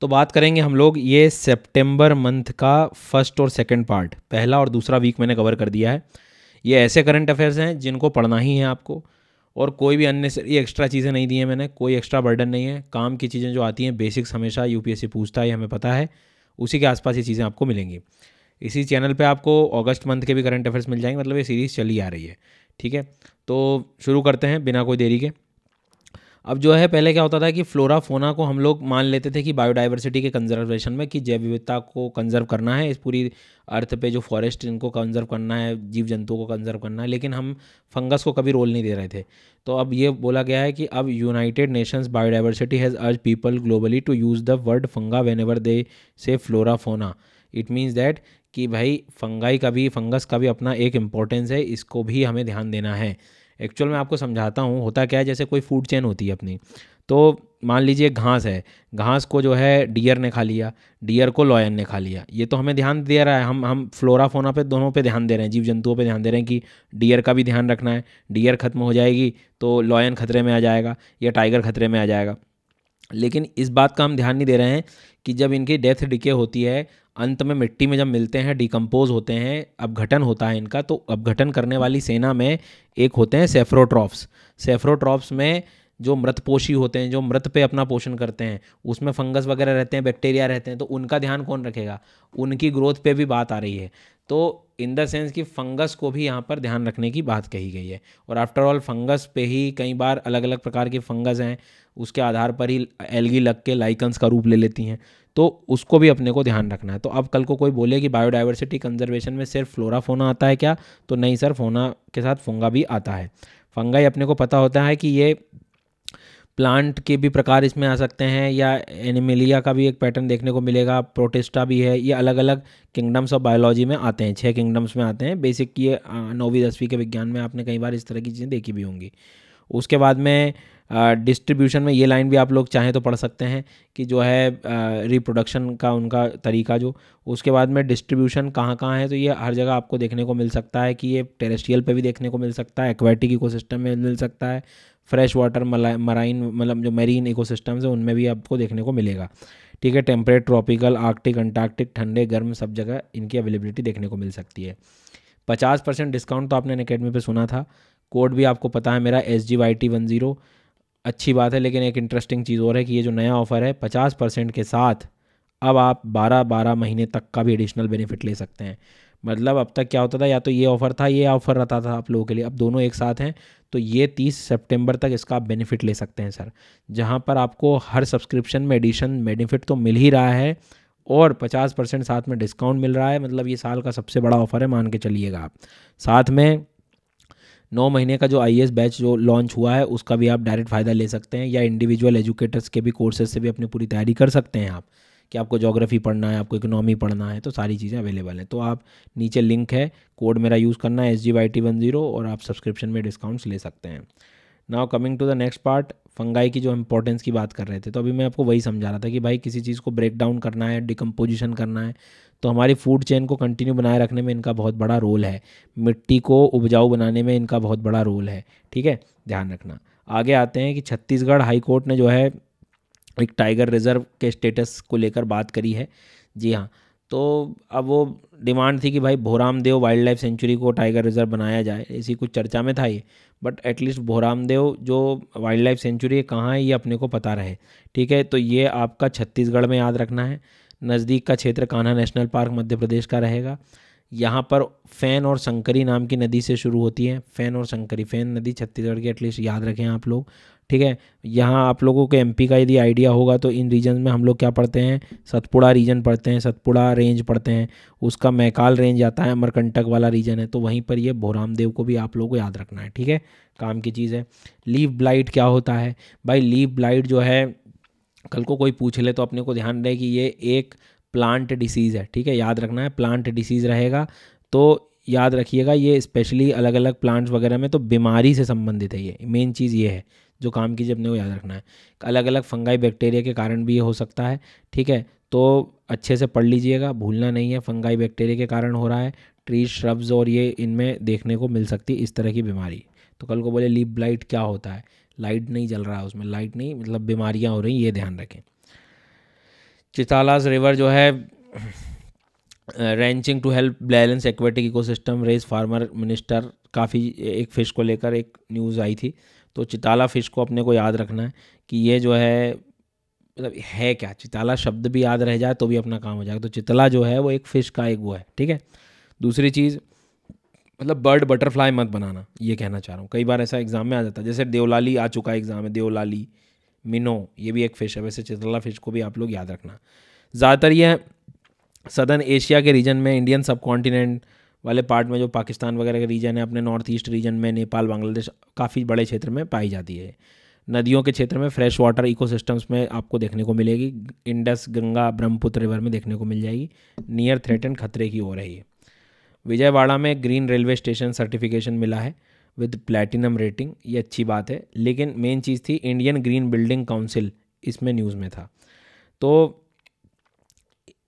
तो बात करेंगे हम लोग ये सेप्टेम्बर मंथ का फर्स्ट और सेकेंड पार्ट पहला और दूसरा वीक मैंने कवर कर दिया है ये ऐसे करंट अफेयर्स हैं जिनको पढ़ना ही है आपको और कोई भी अननेसरी एक्स्ट्रा चीज़ें नहीं दी हैं मैंने कोई एक्स्ट्रा बर्डन नहीं है काम की चीज़ें जो आती हैं बेसिक्स हमेशा यूपीएससी पूछता है हमें पता है उसी के आसपास ये चीज़ें आपको मिलेंगी इसी चैनल पे आपको अगस्त मंथ के भी करंट अफेयर्स मिल जाएंगे मतलब ये सीरीज़ चली आ रही है ठीक है तो शुरू करते हैं बिना कोई देरी के अब जो है पहले क्या होता था कि फ्लोरा फोना को हम लोग मान लेते थे कि बायोडाइवर्सिटी के कंजर्वेशन में कि जैव विविधता को कंजर्व करना है इस पूरी अर्थ पे जो फॉरेस्ट इनको कंजर्व करना है जीव जंतुओं को कंजर्व करना है लेकिन हम फंगस को कभी रोल नहीं दे रहे थे तो अब ये बोला गया है कि अब United Nations biodiversity has urge people globally to use the word funga whenever they say flora फोना इट मीन्स दैट कि भाई फंगाई का भी फंगस का भी अपना एक इम्पोर्टेंस है इसको भी हमें ध्यान देना है एक्चुअल में आपको समझाता हूँ होता क्या है जैसे कोई फूड चेन होती है अपनी तो मान लीजिए घास है घास को जो है डियर ने खा लिया डियर को लॉयन ने खा लिया ये तो हमें ध्यान दे रहा है हम हम फ्लोरा फोना पे दोनों पे ध्यान दे रहे हैं जीव जंतुओं पे ध्यान दे रहे हैं कि डियर का भी ध्यान रखना है डियर खत्म हो जाएगी तो लॉयन खतरे में आ जाएगा या टाइगर खतरे में आ जाएगा लेकिन इस बात का हम ध्यान नहीं दे रहे हैं कि जब इनकी डेथ डिके होती है अंत में मिट्टी में जब मिलते हैं डिकम्पोज होते हैं अपघटन होता है इनका तो अपघटन करने वाली सेना में एक होते हैं सेफ्रोट्रॉफ्स सेफ्रोट्रॉफ्स में जो मृतपोषी होते हैं जो मृत पे अपना पोषण करते हैं उसमें फंगस वगैरह रहते हैं बैक्टीरिया रहते हैं तो उनका ध्यान कौन रखेगा उनकी ग्रोथ पे भी बात आ रही है तो इन द सेंस कि फंगस को भी यहाँ पर ध्यान रखने की बात कही गई है और आफ्टर ऑल फंगस पे ही कई बार अलग अलग प्रकार के फंगस हैं उसके आधार पर ही एलगी लग के लाइकन्स का रूप ले लेती हैं तो उसको भी अपने को ध्यान रखना है तो अब कल को कोई बोले कि बायोडाइवर्सिटी कंजर्वेशन में सिर्फ फ्लोरा फोना आता है क्या तो नहीं सर फोना के साथ फोंगा भी आता है फंगाई अपने को पता होता है कि ये प्लांट के भी प्रकार इसमें आ सकते हैं या एनिमिलिया का भी एक पैटर्न देखने को मिलेगा प्रोटेस्टा भी है ये अलग अलग किंगडम्स ऑफ बायोलॉजी में आते हैं छः किंगडम्स में आते हैं बेसिक ये नौवीं दसवीं के विज्ञान में आपने कई बार इस तरह की चीज़ें देखी भी होंगी उसके बाद में डिस्ट्रीब्यूशन में ये लाइन भी आप लोग चाहें तो पढ़ सकते हैं कि जो है रिप्रोडक्शन का उनका तरीका जो उसके बाद में डिस्ट्रीब्यूशन कहाँ कहाँ है तो ये हर जगह आपको देखने को मिल सकता है कि ये टेरेस्ट्रियल पे भी देखने को मिल सकता है एक्वेटिक इको में मिल सकता है फ्रेश वाटर मराइन मतलब जो मेरीन इको हैं उनमें भी आपको देखने को मिलेगा ठीक है टेम्परेट ट्रॉपिकल आर्कटिक अंटार्कटिक ठंडे गर्म सब जगह इनकी अवेलेबिलिटी देखने को मिल सकती है पचास परसेंट डिस्काउंट तो आपने अकेडमी पे सुना था कोड भी आपको पता है मेरा S G Y T one zero अच्छी बात है लेकिन एक इंटरेस्टिंग चीज़ और है कि ये जो नया ऑफ़र है पचास परसेंट के साथ अब आप बारह बारह महीने तक का भी एडिशनल बेनिफिट ले सकते हैं मतलब अब तक क्या होता था या तो ये ऑफ़र था ये ऑफ़र रहता था आप लोगों के लिए अब दोनों एक साथ हैं तो ये तीस सितंबर तक इसका आप बेनिफिट ले सकते हैं सर जहाँ पर आपको हर सब्सक्रिप्शन में एडिशन बेनिफिट तो मिल ही रहा है और पचास परसेंट साथ में डिस्काउंट मिल रहा है मतलब ये साल का सबसे बड़ा ऑफ़र है मान के चलिएगा आप साथ में नौ महीने का जो आई बैच जो लॉन्च हुआ है उसका भी आप डायरेक्ट फ़ायदा ले सकते हैं या इंडिविजुअल एजुकेटर्स के भी कोर्सेज से भी अपनी पूरी तैयारी कर सकते हैं आप कि आपको जोग्राफ़ी पढ़ना है आपको इकोनॉमी पढ़ना है तो सारी चीज़ें अवेलेबल हैं तो आप नीचे लिंक है कोड मेरा यूज़ करना है S G Y T one zero और आप सब्सक्रिप्शन में डिस्काउंट्स ले सकते हैं now coming to the next part fungi की जो इंपॉर्टेंस की बात कर रहे थे तो अभी मैं आपको वही समझा रहा था कि भाई किसी चीज़ को ब्रेक डाउन करना है डिकम्पोजिशन करना है तो हमारी फूड चेन को कंटिन्यू बनाए रखने में इनका बहुत बड़ा रोल है मिट्टी को उपजाऊ बनाने में इनका बहुत बड़ा रोल है ठीक है ध्यान रखना आगे आते हैं कि छत्तीसगढ़ हाईकोर्ट ने जो है एक टाइगर रिजर्व के स्टेटस को लेकर बात करी है जी हाँ तो अब वो डिमांड थी कि भाई भोरामदेव वाइल्ड लाइफ सेंचुरी को टाइगर रिजर्व बनाया जाए इसी कुछ चर्चा में था ये बट एटलीस्ट भोरामदेव जो वाइल्ड लाइफ सेंचुरी है कहाँ है ये अपने को पता रहे ठीक है तो ये आपका छत्तीसगढ़ में याद रखना है नज़दीक का क्षेत्र कान्हा नेशनल पार्क मध्य प्रदेश का रहेगा यहाँ पर फैन और संकरी नाम की नदी से शुरू होती है फैन और संकरी फैन नदी छत्तीसगढ़ की एटलीस्ट याद रखें आप लोग ठीक है यहाँ आप लोगों को एमपी का यदि आइडिया होगा तो इन रीजन में हम लोग क्या पढ़ते हैं सतपुड़ा रीजन पढ़ते हैं सतपुड़ा रेंज पढ़ते हैं उसका मैकाल रेंज आता है अमरकंटक वाला रीजन है तो वहीं पर ये भोरामदेव को भी आप लोगों को याद रखना है ठीक है काम की चीज़ है लीव ब्लाइट क्या होता है भाई लीव ब्लाइट जो है कल को कोई पूछ ले तो अपने को ध्यान रहे कि ये एक प्लांट डिसीज़ है ठीक है याद रखना है प्लांट डिसीज़ रहेगा तो याद रखिएगा ये स्पेशली अलग अलग प्लांट्स वगैरह में तो बीमारी से संबंधित है ये मेन चीज़ ये है जो काम कीजिए अपने को याद रखना है अलग अलग फंगाई बैक्टीरिया के कारण भी ये हो सकता है ठीक है तो अच्छे से पढ़ लीजिएगा भूलना नहीं है फंगाई बैक्टीरिया के कारण हो रहा है ट्री श्रब्स और ये इनमें देखने को मिल सकती है इस तरह की बीमारी तो कल को बोले लीप ब्लाइट क्या होता है लाइट नहीं जल रहा है उसमें लाइट नहीं मतलब बीमारियाँ हो रही ये ध्यान रखें चितालास रिवर जो है ranching to help balance aquatic ecosystem race farmer minister काफ़ी एक फ़िश को लेकर एक न्यूज़ आई थी तो चिताला फ़िश को अपने को याद रखना है कि ये जो है मतलब है क्या चिताला शब्द भी याद रह जाए तो भी अपना काम हो जाएगा तो चितला जो है वो एक फ़िश का एक वो है ठीक है दूसरी चीज़ मतलब बर्ड बटरफ्लाई मत बनाना ये कहना चाह रहा हूँ कई बार ऐसा एग्ज़ाम में आ जाता है जैसे देवलाली आ चुका है एग्ज़ाम है देवलाली मिनो ये भी एक फ़िश है वैसे चित्रला फ़िश को भी आप लोग याद रखना ज़्यादातर यह सदर्न एशिया के रीजन में इंडियन सब कॉन्टिनेंट वाले पार्ट में जो पाकिस्तान वगैरह के रीजन है अपने नॉर्थ ईस्ट रीजन में नेपाल बांग्लादेश काफ़ी बड़े क्षेत्र में पाई जाती है नदियों के क्षेत्र में फ्रेश वाटर इकोसिस्टम्स में आपको देखने को मिलेगी इंडस गंगा ब्रह्मपुत्र रिवर में देखने को मिल जाएगी नियर थ्रेटन खतरे की हो रही है विजयवाड़ा में ग्रीन रेलवे स्टेशन सर्टिफिकेशन मिला है विद प्लेटिनम रेटिंग ये अच्छी बात है लेकिन मेन चीज़ थी इंडियन ग्रीन बिल्डिंग काउंसिल इसमें न्यूज़ में था तो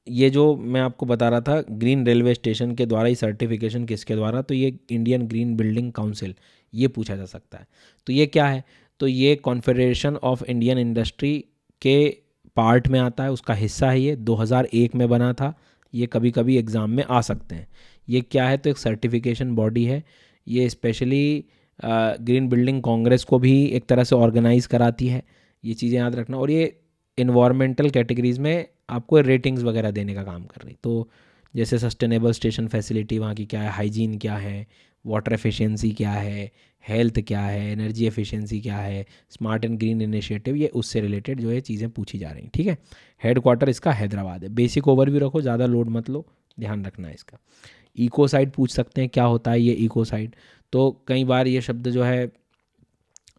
ये जो मैं आपको बता रहा था ग्रीन रेलवे स्टेशन के द्वारा ही सर्टिफिकेशन किसके द्वारा तो ये इंडियन ग्रीन बिल्डिंग काउंसिल ये पूछा जा सकता है तो ये क्या है तो ये कॉन्फेडरेशन ऑफ इंडियन इंडस्ट्री के पार्ट में आता है उसका हिस्सा है ये 2001 में बना था ये कभी कभी एग्ज़ाम में आ सकते हैं ये क्या है तो एक सर्टिफिकेशन बॉडी है ये स्पेशली ग्रीन बिल्डिंग कांग्रेस को भी एक तरह से ऑर्गेनाइज कराती है ये चीज़ें याद रखना और ये इन्वामेंटल कैटेगरीज में आपको रेटिंग्स वगैरह देने का काम कर रही तो जैसे सस्टेनेबल स्टेशन फैसिलिटी वहाँ की क्या है हाइजीन क्या है वाटर एफिशिएंसी क्या है हेल्थ क्या है एनर्जी एफिशिएंसी क्या है स्मार्ट एंड ग्रीन इनिशिएटिव ये उससे रिलेटेड जो है चीज़ें पूछी जा रही हैं ठीक है हेड क्वार्टर इसका हैदराबाद है बेसिक ओवरव्यू रखो ज़्यादा लोड मत लो ध्यान रखना है इसका इकोसाइड पूछ सकते हैं क्या होता है ये इकोसाइड तो कई बार ये शब्द जो है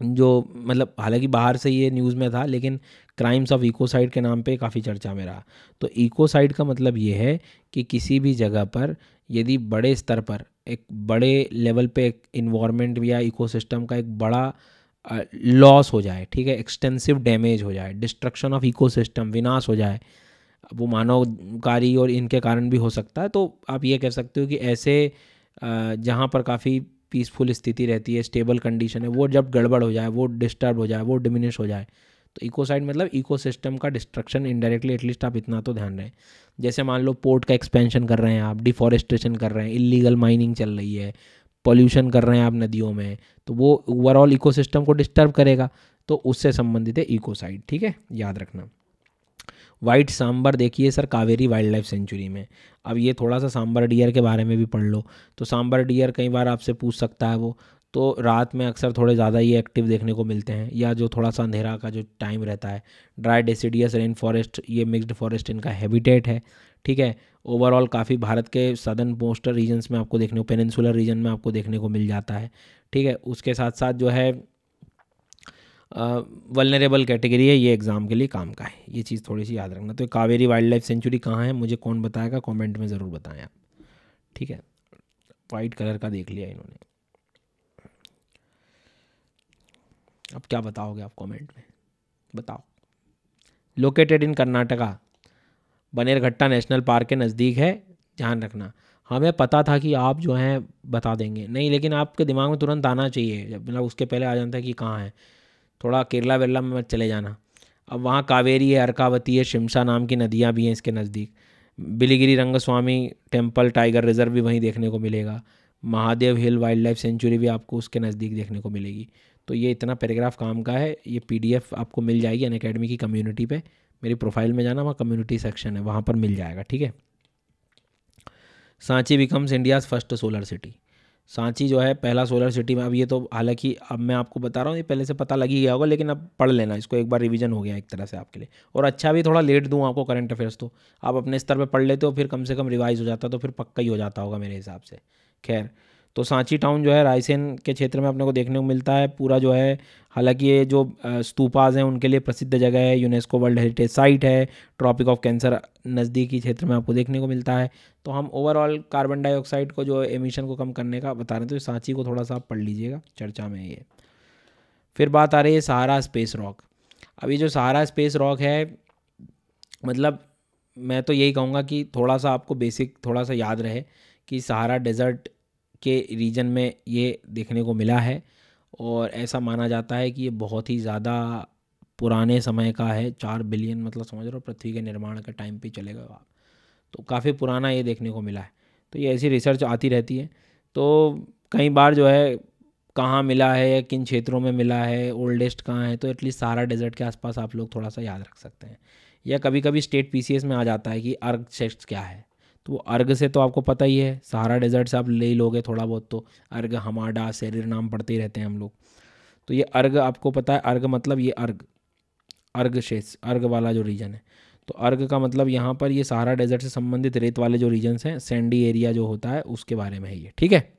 जो मतलब हालांकि बाहर से ये न्यूज़ में था लेकिन क्राइम्स ऑफ इकोसाइड के नाम पे काफ़ी चर्चा में रहा तो इकोसाइड का मतलब ये है कि किसी भी जगह पर यदि बड़े स्तर पर एक बड़े लेवल पे एक इन्वामेंट या इकोसिस्टम का एक बड़ा लॉस हो जाए ठीक है एक्सटेंसिव डैमेज हो जाए डिस्ट्रक्शन ऑफ इकोसिस्टम विनाश हो जाए वो मानवकारी और इनके कारण भी हो सकता है तो आप ये कह सकते हो कि ऐसे जहाँ पर काफ़ी पीसफुल स्थिति रहती है स्टेबल कंडीशन है वो जब गड़बड़ हो जाए वो डिस्टर्ब हो जाए वो डिमिनिश हो जाए तो इकोसाइड मतलब इकोसिस्टम का डिस्ट्रक्शन इनडायरेक्टली एटलीस्ट आप इतना तो ध्यान रहें जैसे मान लो पोर्ट का एक्सपेंशन कर रहे हैं आप डिफॉरेस्टेशन कर रहे हैं इलीगल माइनिंग चल रही है पॉल्यूशन कर रहे हैं आप नदियों में तो वो ओवरऑल इकोसिस्टम को डिस्टर्ब करेगा तो उससे संबंधित है इकोसाइड ठीक है याद रखना वाइट सांबर देखिए sir Kaveri wildlife sanctuary में अब ये थोड़ा सा सांबर डियर के बारे में भी पढ़ लो तो सांबर डियर कई बार आपसे पूछ सकता है वो तो रात में अक्सर थोड़े ज़्यादा ये एक्टिव देखने को मिलते हैं या जो थोड़ा सा अंधेरा का जो टाइम रहता है ड्राई डेसिडियस रेन फॉरेस्ट ये मिक्सड फॉरेस्ट इनका हैबिटेट है ठीक है ओवरऑल काफ़ी भारत के सदर्न मोस्टर रीजन्स में आपको देखने को पेनिनसुलर रीजन में आपको देखने को मिल जाता है ठीक है उसके साथ साथ जो है वलनरेबल कैटेगरी है ये एग्ज़ाम के लिए काम का है ये चीज़ थोड़ी सी याद रखना तो कावेरी वाइल्ड लाइफ सेंचुरी कहाँ है मुझे कौन बताएगा कमेंट में ज़रूर बताएं आप ठीक है वाइट कलर का देख लिया इन्होंने अब क्या बताओगे आप कमेंट में बताओ located in Karnataka Bannerghatta national park के नज़दीक है ध्यान रखना हमें पता था कि आप जो हैं बता देंगे नहीं लेकिन आपके दिमाग में तुरंत आना चाहिए मतलब उसके पहले आ जाता है कि कहाँ है थोड़ा केरला वेरला में मत चले जाना अब वहाँ कावेरी है अर्कावती है शिमसा नाम की नदियाँ भी हैं इसके नज़दीक Biligiri Rangaswamy temple tiger reserve भी वहीं देखने को मिलेगा Mahadev hill wildlife sanctuary भी आपको उसके नज़दीक देखने को मिलेगी तो ये इतना पैराग्राफ काम का है ये पी आपको मिल जाएगी अन अकेडमी की कम्युनिटी पे मेरी प्रोफाइल में जाना वहाँ कम्युनिटी सेक्शन है वहाँ पर मिल जाएगा ठीक है Sanchi becomes India's first solar city Sanchi जो है पहला सोलर सिटी में अब ये तो हालांकि अब मैं आपको बता रहा हूँ ये पहले से पता लग ही गया होगा लेकिन अब पढ़ लेना इसको एक बार रिवीजन हो गया एक तरह से आपके लिए और अच्छा भी थोड़ा लेट दूँ आपको करंट अफेयर्स तो आप अपने स्तर पर पढ़ लेते हो फिर कम से कम रिवाइज़ हो जाता तो फिर पक्का ही हो जाता होगा मेरे हिसाब से खैर तो सांची टाउन जो है रायसेन के क्षेत्र में अपने को देखने को मिलता है पूरा जो है हालांकि ये जो स्तूपाज हैं उनके लिए प्रसिद्ध जगह है यूनेस्को वर्ल्ड हेरिटेज साइट है ट्रॉपिक ऑफ कैंसर नज़दीकी क्षेत्र में आपको देखने को मिलता है तो हम ओवरऑल कार्बन डाइऑक्साइड को जो एमिशन को कम करने का बता रहे हैं तो सांची को थोड़ा सा आप पढ़ लीजिएगा चर्चा में ये फिर बात आ रही है सहारा स्पेस रॉक अब ये जो सहारा स्पेस रॉक है मतलब मैं तो यही कहूँगा कि थोड़ा सा आपको बेसिक थोड़ा सा याद रहे कि सहारा डेजर्ट के रीजन में ये देखने को मिला है और ऐसा माना जाता है कि ये बहुत ही ज़्यादा पुराने समय का है चार बिलियन मतलब समझ रहे हो पृथ्वी के निर्माण के टाइम पे चले गए आप तो काफ़ी पुराना ये देखने को मिला है तो ये ऐसी रिसर्च आती रहती है तो कई बार जो है कहाँ मिला है या किन क्षेत्रों में मिला है ओल्डेस्ट कहाँ है तो एटलीस्ट सारा डेजर्ट के आसपास आप लोग थोड़ा सा याद रख सकते हैं या कभी कभी स्टेट पी में आ जाता है कि अर्ग सेक्ट क्या है तो वो अर्घ से तो आपको पता ही है सहारा डेजर्ट से आप ले ही लोगे थोड़ा बहुत तो अर्घ हमाडा शरीर नाम पढ़ते ही रहते हैं हम लोग तो ये अर्घ आपको पता है अर्घ मतलब ये अर्ग अर्घ शेष अर्घ वाला जो रीजन है तो अर्घ का मतलब यहाँ पर ये सहारा डेजर्ट से संबंधित रेत वाले जो रीजन्स हैं सैंडी एरिया जो होता है उसके बारे में है ये ठीक है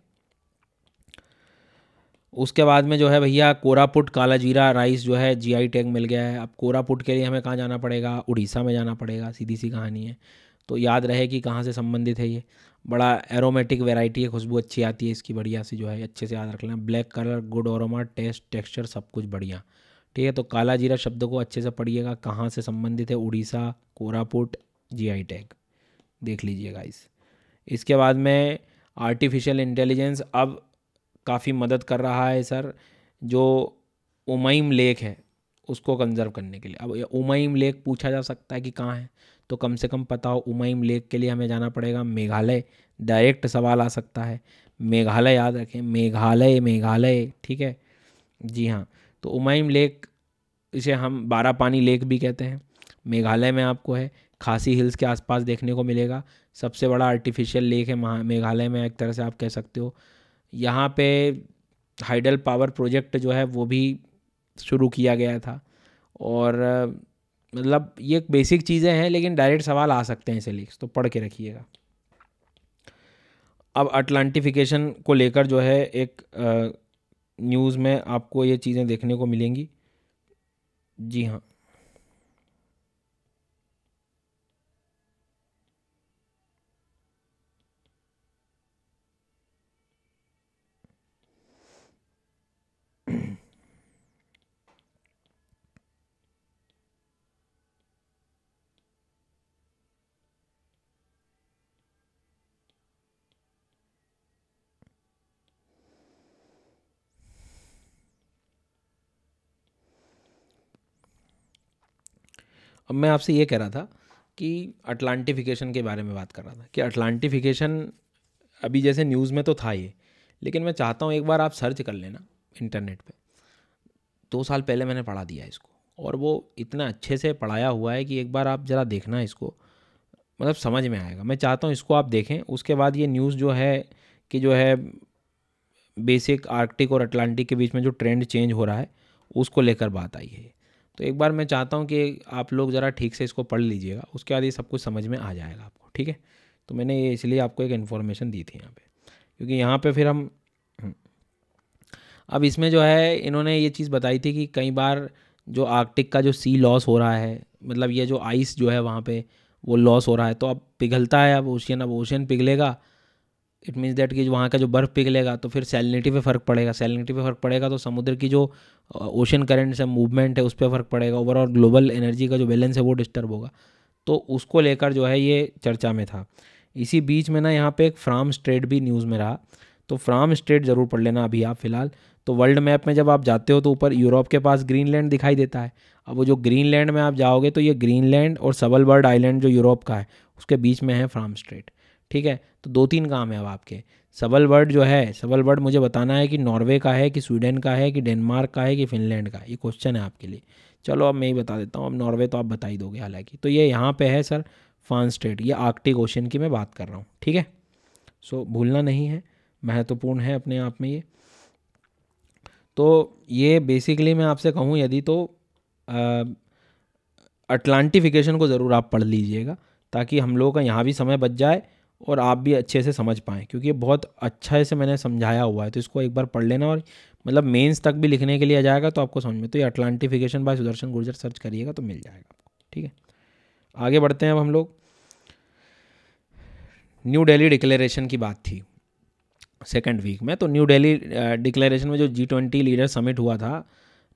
उसके बाद में जो है भैया कोरापुट कालाजीरा राइस जो है जीआई टैग मिल गया है अब कोरापुट के लिए हमें कहाँ जाना पड़ेगा उड़ीसा में जाना पड़ेगा सीधी सी कहानी है तो याद रहे कि कहाँ से संबंधित है ये बड़ा एरोमेटिक वेराइटी है खुशबू अच्छी आती है इसकी बढ़िया से जो है अच्छे से याद रख लेना black colour good aroma taste texture सब कुछ बढ़िया ठीक है तो काला जीरा शब्द को अच्छे से पढ़िएगा कहाँ से संबंधित है Orissa Koraput G I tag देख लीजिएगा इस इसके बाद में आर्टिफिशियल इंटेलिजेंस अब काफ़ी मदद कर रहा है सर जो उमैम लेक है उसको कंजर्व करने के लिए अब उमैम लेक पूछा जा सकता है कि कहाँ है तो कम से कम पता हो उमाइम लेक के लिए हमें जाना पड़ेगा मेघालय डायरेक्ट सवाल आ सकता है मेघालय याद रखें मेघालय मेघालय ठीक है जी हाँ तो उमाइम लेक इसे हम बारा पानी लेक भी कहते हैं मेघालय में आपको है खासी हिल्स के आसपास देखने को मिलेगा सबसे बड़ा आर्टिफिशियल लेक है मेघालय में एक तरह से आप कह सकते हो यहाँ पे हाइडल पावर प्रोजेक्ट जो है वो भी शुरू किया गया था और मतलब ये बेसिक चीज़ें हैं लेकिन डायरेक्ट सवाल आ सकते हैं इसे लिख तो पढ़ के रखिएगा अब अटलांटिफिकेशन को लेकर जो है एक न्यूज़ में आपको ये चीज़ें देखने को मिलेंगी जी हाँ अब मैं आपसे ये कह रहा था कि अटलांटिफिकेशन के बारे में बात कर रहा था कि अटलांटिफिकेशन अभी जैसे न्यूज़ में तो था ये लेकिन मैं चाहता हूँ एक बार आप सर्च कर लेना इंटरनेट पे दो साल पहले मैंने पढ़ा दिया इसको और वो इतना अच्छे से पढ़ाया हुआ है कि एक बार आप ज़रा देखना इसको मतलब समझ में आएगा मैं चाहता हूँ इसको आप देखें उसके बाद ये न्यूज़ जो है कि जो है बेसिक आर्कटिक और अटलांटिक के बीच में जो ट्रेंड चेंज हो रहा है उसको लेकर बात आई है तो एक बार मैं चाहता हूँ कि आप लोग ज़रा ठीक से इसको पढ़ लीजिएगा उसके बाद ये सब कुछ समझ में आ जाएगा आपको ठीक है तो मैंने ये इसलिए आपको एक इन्फॉर्मेशन दी थी यहाँ पे क्योंकि यहाँ पे फिर हम हम्म, अब इसमें जो है इन्होंने ये चीज़ बताई थी कि कई बार जो आर्कटिक का जो सी लॉस हो रहा है मतलब ये जो आइस जो है वहाँ पे वो लॉस हो रहा है तो अब पिघलता है अब ओशियन अब ओशियन पिघलेगा इट मीन्स दैट कि वहाँ का जो बर्फ़ पिघलेगा तो फिर सैलिनिटी पे फ़र्क पड़ेगा सैलिनिटी पे फ़र्क पड़ेगा तो समुद्र की जो ओशन करेंट्स है मूवमेंट है उस पर फ़र्क पड़ेगा ओवरऑल ग्लोबल एनर्जी का जो बैलेंस है वो डिस्टर्ब होगा तो उसको लेकर जो है ये चर्चा में था इसी बीच में ना यहाँ पे एक फ्राम स्ट्रेट भी न्यूज़ में रहा तो फ्राम स्ट्रेट ज़रूर पढ़ लेना अभी आप फिलहाल तो वर्ल्ड मैप में जब आप जाते हो तो ऊपर यूरोप के पास ग्रीनलैंड दिखाई देता है अब वो जो ग्रीनलैंड में आप जाओगे तो ये ग्रीनलैंड और सबलबर्ड आइलैंड जो यूरोप का है उसके बीच में है फ्राम स्ट्रेट ठीक है तो दो तीन काम है अब आपके सबल वर्ड जो है सबल वर्ड मुझे बताना है कि नॉर्वे का है कि स्वीडन का है कि डेनमार्क का है कि फिनलैंड का ये क्वेश्चन है आपके लिए चलो अब मैं ही बता देता हूँ अब नॉर्वे तो आप बता ही दोगे हालांकि तो ये यहाँ पे है सर फांस स्टेट ये आर्कटिक ओशन की मैं बात कर रहा हूँ ठीक है सो भूलना नहीं है महत्वपूर्ण है अपने आप में ये तो ये बेसिकली मैं आपसे कहूँ यदि तो अटलांटिफिकेशन को ज़रूर आप पढ़ लीजिएगा ताकि हम लोगों का यहाँ भी समय बच जाए और आप भी अच्छे से समझ पाएँ क्योंकि ये बहुत अच्छा से मैंने समझाया हुआ है तो इसको एक बार पढ़ लेना और मतलब मेंस तक भी लिखने के लिए आ जाएगा तो आपको समझ में तो ये Atlantification by Sudarshan Gurjar search करिएगा तो मिल जाएगा आपको ठीक है आगे बढ़ते हैं अब हम लोग न्यू डेली डिक्लेरेशन की बात थी सेकेंड वीक में तो न्यू डेली डिक्लेरेशन में जो जी ट्वेंटी लीडर समिट हुआ था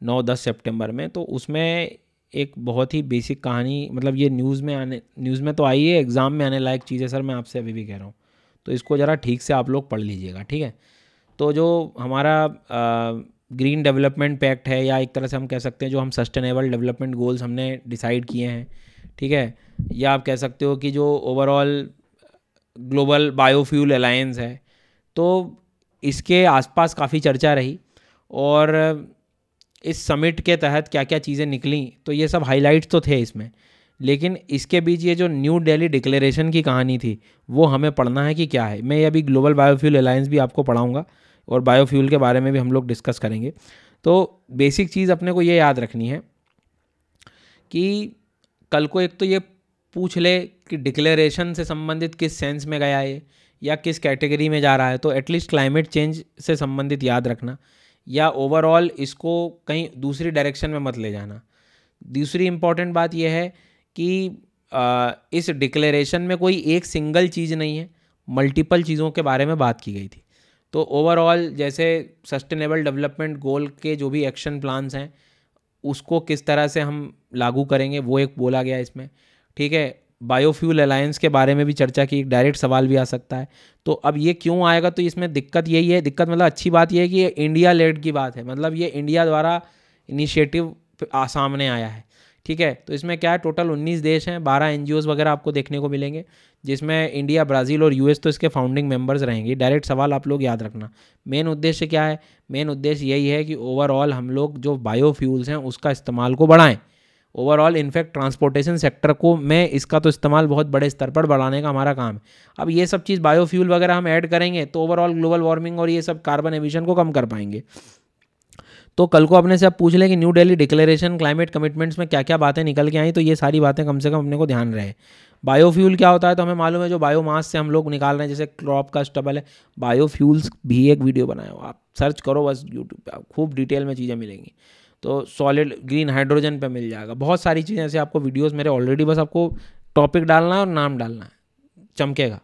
नौ दस सेप्टेम्बर में तो उसमें एक बहुत ही बेसिक कहानी मतलब ये न्यूज़ में आने न्यूज़ में तो आई है एग्ज़ाम में आने लायक चीज़ है सर मैं आपसे अभी भी कह रहा हूँ तो इसको ज़रा ठीक से आप लोग पढ़ लीजिएगा ठीक है तो जो हमारा ग्रीन डेवलपमेंट पैक्ट है या एक तरह से हम कह सकते हैं जो हम सस्टेनेबल डेवलपमेंट गोल्स हमने डिसाइड किए हैं ठीक है या आप कह सकते हो कि जो ओवरऑल ग्लोबल बायोफ्यूल अलायंस है तो इसके आसपास काफ़ी चर्चा रही और इस समिट के तहत क्या क्या चीज़ें निकली तो ये सब हाईलाइट्स तो थे इसमें लेकिन इसके बीच ये जो न्यू डेली डिक्लेरेशन की कहानी थी वो हमें पढ़ना है कि क्या है मैं अभी ग्लोबल बायोफ्यूल अलायंस भी आपको पढ़ाऊँगा और बायोफ्यूल के बारे में भी हम लोग डिस्कस करेंगे तो बेसिक चीज़ अपने को ये याद रखनी है कि कल को एक तो ये पूछ ले कि डिक्लेरेशन से संबंधित किस सेंस में गया है या किस कैटेगरी में जा रहा है तो एटलीस्ट क्लाइमेट चेंज से संबंधित याद रखना या ओवरऑल इसको कहीं दूसरी डायरेक्शन में मत ले जाना दूसरी इम्पॉर्टेंट बात यह है कि आ, इस डिक्लेरेशन में कोई एक सिंगल चीज़ नहीं है मल्टीपल चीज़ों के बारे में बात की गई थी तो ओवरऑल जैसे सस्टेनेबल डेवलपमेंट गोल के जो भी एक्शन प्लान्स हैं उसको किस तरह से हम लागू करेंगे वो एक बोला गया इसमें ठीक है बायोफ्यूल अलायंस के बारे में भी चर्चा की एक डायरेक्ट सवाल भी आ सकता है तो अब ये क्यों आएगा तो इसमें दिक्कत यही है दिक्कत मतलब अच्छी बात यह है कि ये इंडिया लेड की बात है मतलब ये इंडिया द्वारा इनिशिएटिव सामने आया है ठीक है तो इसमें क्या है टोटल 19 देश हैं 12 एन वगैरह आपको देखने को मिलेंगे जिसमें इंडिया ब्राज़ील और यूएस तो इसके फाउंडिंग मेंबर्स रहेंगे डायरेक्ट सवाल आप लोग याद रखना मेन उद्देश्य क्या है मेन उद्देश्य यही है कि ओवरऑल हम लोग जो बायोफ्यूल्स हैं उसका इस्तेमाल को बढ़ाएँ ओवरऑल इनफैक्ट ट्रांसपोर्टेशन सेक्टर को मैं इसका तो इस्तेमाल बहुत बड़े स्तर पर बढ़ाने का हमारा काम है अब ये सब चीज़ बायोफ्यूल वगैरह हम ऐड करेंगे तो ओवरऑल ग्लोबल वार्मिंग और ये सब कार्बन एमिशन को कम कर पाएंगे तो कल को अपने से आप पूछ लें कि New Delhi declaration climate commitments में क्या क्या बातें निकल के आई तो ये सारी बातें कम से कम अपने को ध्यान रहे बायोफ्यूल क्या होता है तो हमें मालूम है जो बायोमास से हम लोग निकाल रहे हैं जैसे क्रॉप का स्टबल है बायोफ्यूल्स भी एक वीडियो बनाया हो आप सर्च करो बस यूट्यूब पर आप खूब डिटेल में चीज़ें मिलेंगी तो सॉलिड ग्रीन हाइड्रोजन पे मिल जाएगा बहुत सारी चीज़ें ऐसे आपको वीडियोस मेरे ऑलरेडी बस आपको टॉपिक डालना है और नाम डालना है चमकेगा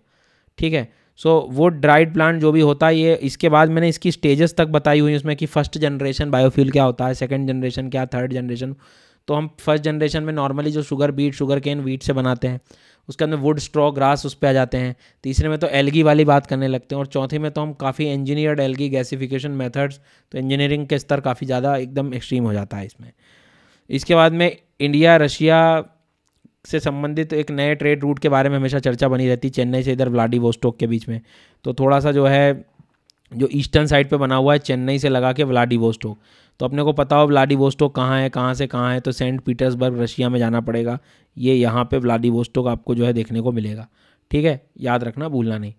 ठीक है सो so, वो ड्राइड प्लांट जो भी होता है ये इसके बाद मैंने इसकी स्टेजेस तक बताई हुई उसमें कि फर्स्ट जनरेशन बायोफ्यूल क्या होता है सेकेंड जनरेशन क्या थर्ड जनरेशन तो हम फर्स्ट जनरेशन में नॉर्मली जो sugar beet sugarcane wheat से बनाते हैं उसके अंदर वुड स्ट्रॉ ग्रास उस पर आ जाते हैं तीसरे में तो एलगी वाली बात करने लगते हैं और चौथे में तो हम काफ़ी इंजीनियर्ड एलगी गैसिफिकेशन मेथड्स तो इंजीनियरिंग के स्तर काफ़ी ज़्यादा एकदम एक्सट्रीम हो जाता है इसमें इसके बाद में इंडिया रशिया से संबंधित एक नए ट्रेड रूट के बारे में हमेशा चर्चा बनी रहती है चेन्नई से इधर व्लाडिवोस्टोक के बीच में तो थोड़ा सा जो है जो ईस्टर्न साइड पे बना हुआ है चेन्नई से लगा के व्लाडिवोस्टोक तो अपने को पता हो व्लादिवोस्टोक कहाँ है कहाँ से कहाँ है तो सेंट पीटर्सबर्ग रशिया में जाना पड़ेगा ये यहाँ पे व्लादिवोस्टोक आपको जो है देखने को मिलेगा ठीक है याद रखना भूलना नहीं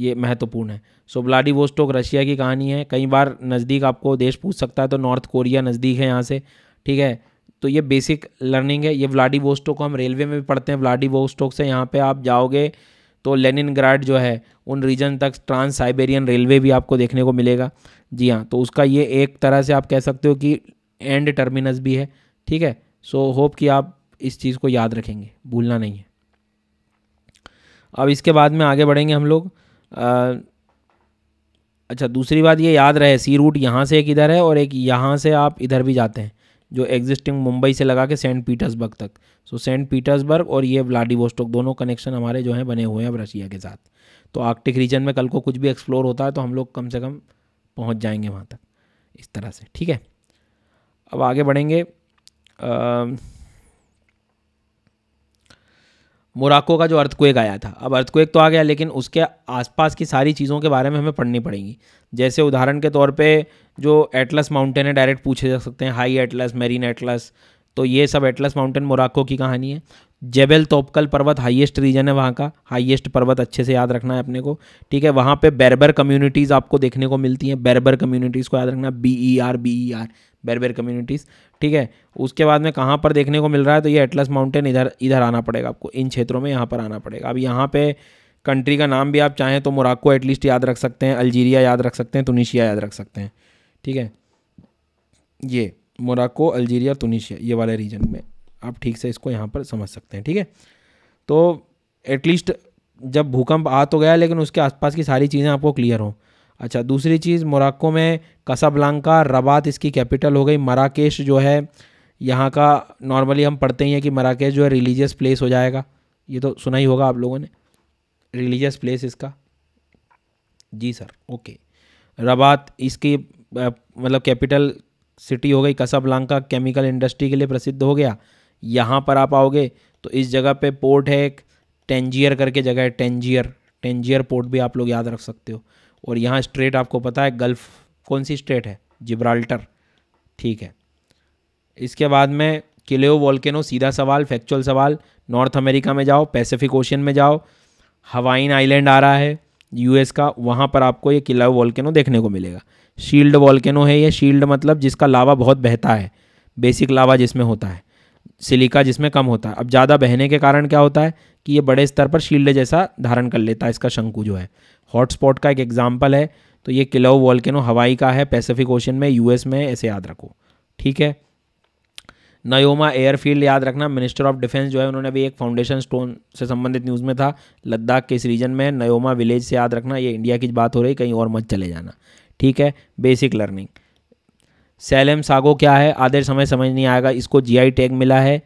ये महत्वपूर्ण है सो so, रशिया की कहानी है कई बार नज़दीक आपको देश पूछ सकता है तो नॉर्थ कोरिया नज़दीक है यहाँ से ठीक है तो ये बेसिक लर्निंग है ये व्लाडिवोस्टोक को हम रेलवे में भी पढ़ते हैं व्लाडिवोस्टोक से यहाँ पे आप जाओगे तो लेनिनग्राड जो है उन रीजन तक ट्रांस साइबेरियन रेलवे भी आपको देखने को मिलेगा जी हाँ तो उसका ये एक तरह से आप कह सकते हो कि एंड टर्मिनस भी है ठीक है सो होप कि आप इस चीज़ को याद रखेंगे भूलना नहीं है अब इसके बाद में आगे बढ़ेंगे हम लोग अच्छा दूसरी बात ये याद रहे सी रूट यहाँ से एक इधर है और एक यहाँ से आप इधर भी जाते हैं जो एग्जिस्टिंग मुंबई से लगा के सेंट पीटर्सबर्ग तक सो सेंट पीटर्सबर्ग और ये व्लाडिवोस्टोक दोनों कनेक्शन हमारे जो हैं बने हुए हैं अब रशिया के साथ तो आर्कटिक रीजन में कल को कुछ भी एक्सप्लोर होता है तो हम लोग कम से कम पहुंच जाएंगे वहाँ तक इस तरह से ठीक है अब आगे बढ़ेंगे मोराको का जो अर्थक्वेक आया था अब अर्थक्वेक तो आ गया लेकिन उसके आसपास की सारी चीज़ों के बारे में हमें पढ़नी पड़ेंगी जैसे उदाहरण के तौर पे जो एटलस माउंटेन है डायरेक्ट पूछे जा सकते हैं हाई एटलस मेरीन एटलस तो ये सब एटलस माउंटेन मोराको की कहानी है जेबल तोपकल पर्वत हाईएस्ट रीजन है वहाँ का हाईएस्ट पर्वत अच्छे से याद रखना है अपने को ठीक है वहाँ पे बैरबर कम्युनिटीज़ आपको देखने को मिलती हैं बैरबर कम्युनिटीज़ को याद रखना B E R B E R Berber communities ठीक है उसके बाद में कहाँ पर देखने को मिल रहा है तो ये एटलस माउंटेन इधर इधर आना पड़ेगा आपको इन क्षेत्रों में यहाँ पर आना पड़ेगा अब यहाँ पर कंट्री का नाम भी आप चाहें तो मोराको एटलीस्ट याद रख सकते हैं अल्जीरिया याद रख सकते हैं तुनिशिया याद रख सकते हैं ठीक है ये मोराको अल्जीरिया तुनिशिया ये वाले रीजन में आप ठीक से इसको यहाँ पर समझ सकते हैं ठीक है तो एटलीस्ट जब भूकंप आ तो गया लेकिन उसके आसपास की सारी चीज़ें आपको क्लियर हों अच्छा दूसरी चीज़ मोराको में कसाब्लांका रबात इसकी कैपिटल हो गई मराकेश जो है यहाँ का नॉर्मली हम पढ़ते ही हैं कि मराकेश जो है रिलीजियस प्लेस हो जाएगा ये तो सुना ही होगा आप लोगों ने रिलीजियस प्लेस इसका जी सर ओके रबात इसकी मतलब कैपिटल सिटी हो गई कसाबलांका केमिकल इंडस्ट्री के लिए प्रसिद्ध हो गया यहाँ पर आप आओगे तो इस जगह पे पोर्ट है एक टेंजियर करके जगह है टेंजियर टेंजियर पोर्ट भी आप लोग याद रख सकते हो और यहाँ स्ट्रेट आपको पता है गल्फ कौन सी स्ट्रेट है जिब्राल्टर ठीक है इसके बाद में किलेओ वॉल्केनो सीधा सवाल फैक्चुअल सवाल नॉर्थ अमेरिका में जाओ पैसिफिक ओशन में जाओ हवाइन आइलैंड आ रहा है यूएस का वहाँ पर आपको ये किलेओ वॉल्केनो देखने को मिलेगा शील्ड वॉल्केनो है ये शील्ड मतलब जिसका लावा बहुत बहता है बेसिक लावा जिसमें होता है सिलिका जिसमें कम होता है अब ज़्यादा बहने के कारण क्या होता है कि ये बड़े स्तर पर शील्ड जैसा धारण कर लेता है इसका शंकु जो है हॉटस्पॉट का एक एग्जाम्पल है तो ये किलो वॉल्केनो हवाई का है पैसिफिक ओशन में यूएस में ऐसे याद रखो ठीक है नयोमा एयरफील्ड याद रखना मिनिस्टर ऑफ डिफेंस जो है उन्होंने अभी एक फाउंडेशन स्टोन से संबंधित न्यूज़ में था लद्दाख के इस रीजन में नयोमा विलेज से याद रखना ये इंडिया की बात हो रही कहीं और मत चले जाना ठीक है बेसिक लर्निंग सैलम सागो क्या है आधे समय समझ नहीं आएगा इसको जीआई टैग मिला है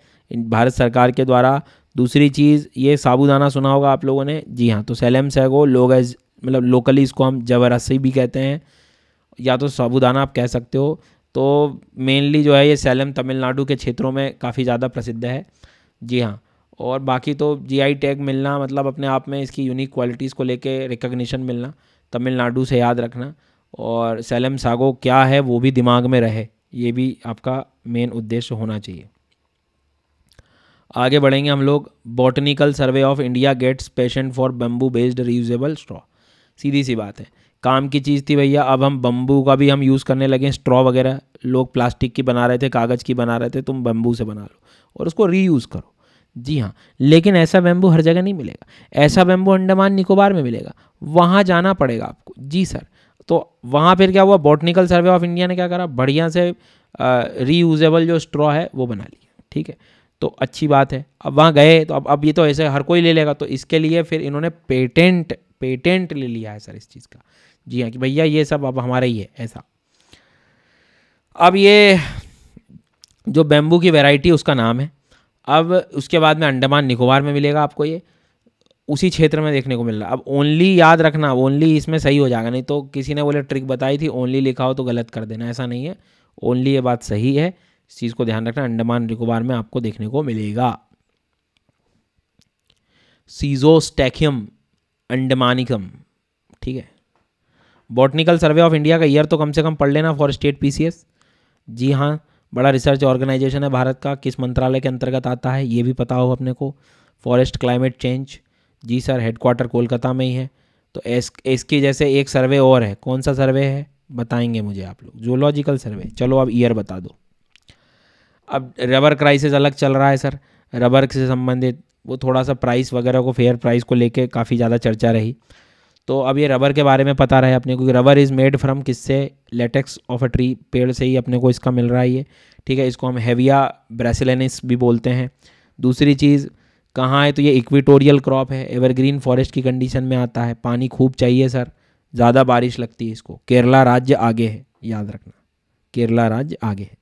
भारत सरकार के द्वारा दूसरी चीज़ ये साबूदाना सुना होगा आप लोगों ने जी हाँ तो सैलम सागो लोग एज मतलब लोकली इसको हम जबरसी भी कहते हैं या तो साबूदाना आप कह सकते हो तो मेनली जो है ये सैलम तमिलनाडु के क्षेत्रों में काफ़ी ज़्यादा प्रसिद्ध है जी हाँ और बाकी तो जीआई टैग मिलना मतलब अपने आप में इसकी यूनिक क्वालिटीज़ को लेके रिकग्निशन मिलना तमिलनाडु से याद रखना और सैलम सागो क्या है वो भी दिमाग में रहे ये भी आपका मेन उद्देश्य होना चाहिए आगे बढ़ेंगे हम लोग botanical survey of India gets patent for bamboo based reusable straw सीधी सी बात है काम की चीज़ थी भैया अब हम बम्बू का भी हम यूज़ करने लगे स्ट्रॉ वगैरह लोग प्लास्टिक की बना रहे थे कागज़ की बना रहे थे तुम बम्बू से बना लो और उसको रीयूज़ करो जी हाँ लेकिन ऐसा बैम्बू हर जगह नहीं मिलेगा ऐसा बैम्बू अंडमान निकोबार में मिलेगा वहाँ जाना पड़ेगा आपको जी सर तो वहाँ फिर क्या हुआ बॉटनिकल सर्वे ऑफ इंडिया ने क्या करा बढ़िया से रीयूजेबल जो स्ट्रॉ है वो बना लिया ठीक है तो अच्छी बात है अब वहाँ गए तो अब अब ये तो ऐसे हर कोई ले लेगा तो इसके लिए फिर इन्होंने पेटेंट पेटेंट ले लिया है सर इस चीज़ का जी हाँ कि भैया ये सब अब हमारा ही है ऐसा अब ये जो बेम्बू की वैरायटी उसका नाम है अब उसके बाद में अंडमान निकोबार में मिलेगा आपको ये उसी क्षेत्र में देखने को मिल रहा अब ओनली याद रखना ओनली इसमें सही हो जाएगा नहीं तो किसी ने बोले ट्रिक बताई थी ओनली लिखा हो तो गलत कर देना ऐसा नहीं है ओनली ये बात सही है इस चीज़ को ध्यान रखना अंडमान निकोबार में आपको देखने को मिलेगा स्टैकियम अंडमानिकम ठीक है बॉटनिकल सर्वे ऑफ इंडिया का ईयर तो कम से कम पढ़ लेना फॉर स्टेट पी जी हाँ बड़ा रिसर्च ऑर्गेनाइजेशन है भारत का किस मंत्रालय के अंतर्गत आता है ये भी पता हो अपने को फॉरेस्ट क्लाइमेट चेंज जी सर हेडक्वार्टर कोलकाता में ही है तो एस इसके जैसे एक सर्वे और है कौन सा सर्वे है बताएंगे मुझे आप लोग जोलॉजिकल सर्वे चलो अब ईयर बता दो अब रबर क्राइसिस अलग चल रहा है सर रबर से संबंधित वो थोड़ा सा प्राइस वगैरह को फेयर प्राइस को लेके काफ़ी ज़्यादा चर्चा रही तो अब ये रबर के बारे में पता रहे अपने को कि रबर इज़ मेड फ्रॉम किससे लेटेक्स ऑफ अ ट्री पेड़ से ही अपने को इसका मिल रहा है ये ठीक है इसको हम हैविया ब्रेसिलेनिस भी बोलते हैं दूसरी चीज़ कहाँ है तो ये इक्विटोरियल क्रॉप है एवरग्रीन फॉरेस्ट की कंडीशन में आता है पानी खूब चाहिए सर ज़्यादा बारिश लगती है इसको केरला राज्य आगे है याद रखना केरला राज्य आगे है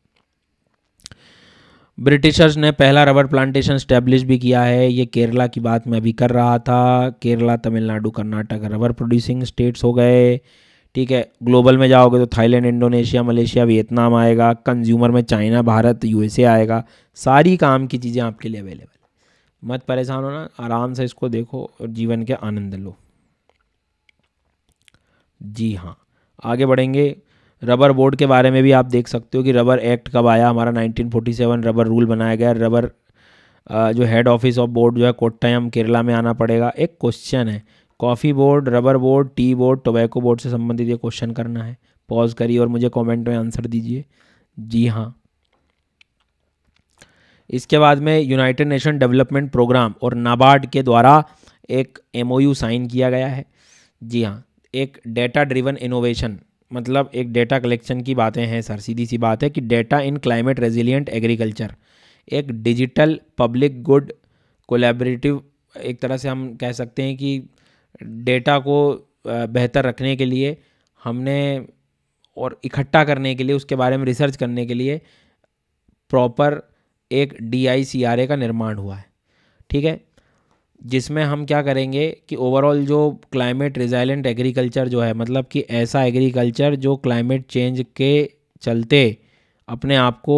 ब्रिटिशर्स ने पहला रबर प्लांटेशन स्टैब्लिश भी किया है ये केरला की बात मैं अभी कर रहा था Kerala Tamil Nadu Karnataka rubber producing states हो गए ठीक है ग्लोबल में जाओगे तो थाईलैंड इंडोनेशिया मलेशिया वियतनाम आएगा कंज्यूमर में चाइना भारत यूएसए आएगा सारी काम की चीज़ें आपके लिए अवेलेबल मत परेशान होना आराम से इसको देखो और जीवन के आनंद लो जी हाँ आगे बढ़ेंगे रबर बोर्ड के बारे में भी आप देख सकते हो कि रबर एक्ट कब आया हमारा 1947 रबर रूल बनाया गया रबर जो हेड ऑफिस ऑफ बोर्ड जो है कोट्टयम केरला में आना पड़ेगा एक क्वेश्चन है coffee board rubber board tea board tobacco board से संबंधित ये क्वेश्चन करना है पॉज करिए और मुझे कमेंट में आंसर दीजिए जी हाँ इसके बाद में यूनाइटेड नेशन डेवलपमेंट प्रोग्राम और नाबार्ड के द्वारा एक एमओयू साइन किया गया है जी हाँ एक डेटा ड्रिवन इनोवेशन मतलब एक डेटा कलेक्शन की बातें हैं सर सीधी सी बात है कि data in climate resilient agriculture एक डिजिटल पब्लिक गुड कोलेबरेटिव एक तरह से हम कह सकते हैं कि डेटा को बेहतर रखने के लिए हमने और इकट्ठा करने के लिए उसके बारे में रिसर्च करने के लिए प्रॉपर एक डी का निर्माण हुआ है ठीक है जिसमें हम क्या करेंगे कि ओवरऑल जो क्लाइमेट रिजाइलेंट एग्रीकल्चर जो है मतलब कि ऐसा एग्रीकल्चर जो क्लाइमेट चेंज के चलते अपने आप को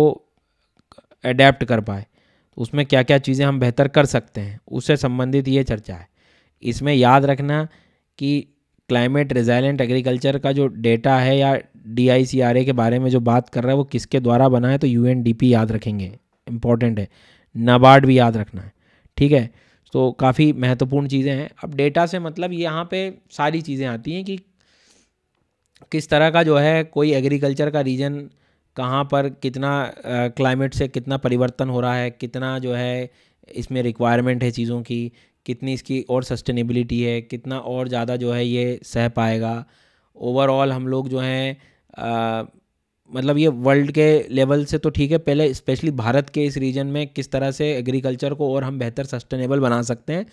अडेप्ट कर पाए उसमें क्या क्या चीज़ें हम बेहतर कर सकते हैं उससे संबंधित ये चर्चा है इसमें याद रखना कि क्लाइमेट रिजाइलेंट एग्रीकल्चर का जो डेटा है या डी के बारे में जो बात कर रहा है वो किसके द्वारा बना है तो यू याद रखेंगे इम्पॉर्टेंट है नाबार्ड भी याद रखना है ठीक है तो काफ़ी महत्वपूर्ण चीज़ें हैं अब डेटा से मतलब यहाँ पे सारी चीज़ें आती हैं कि किस तरह का जो है कोई एग्रीकल्चर का रीजन कहाँ पर कितना क्लाइमेट से कितना परिवर्तन हो रहा है कितना जो है इसमें रिक्वायरमेंट है चीज़ों की कितनी इसकी और सस्टेनेबिलिटी है कितना और ज़्यादा जो है ये सह पाएगा ओवरऑल हम लोग जो हैं मतलब ये वर्ल्ड के लेवल से तो ठीक है पहले स्पेशली भारत के इस रीजन में किस तरह से एग्रीकल्चर को और हम बेहतर सस्टेनेबल बना सकते हैं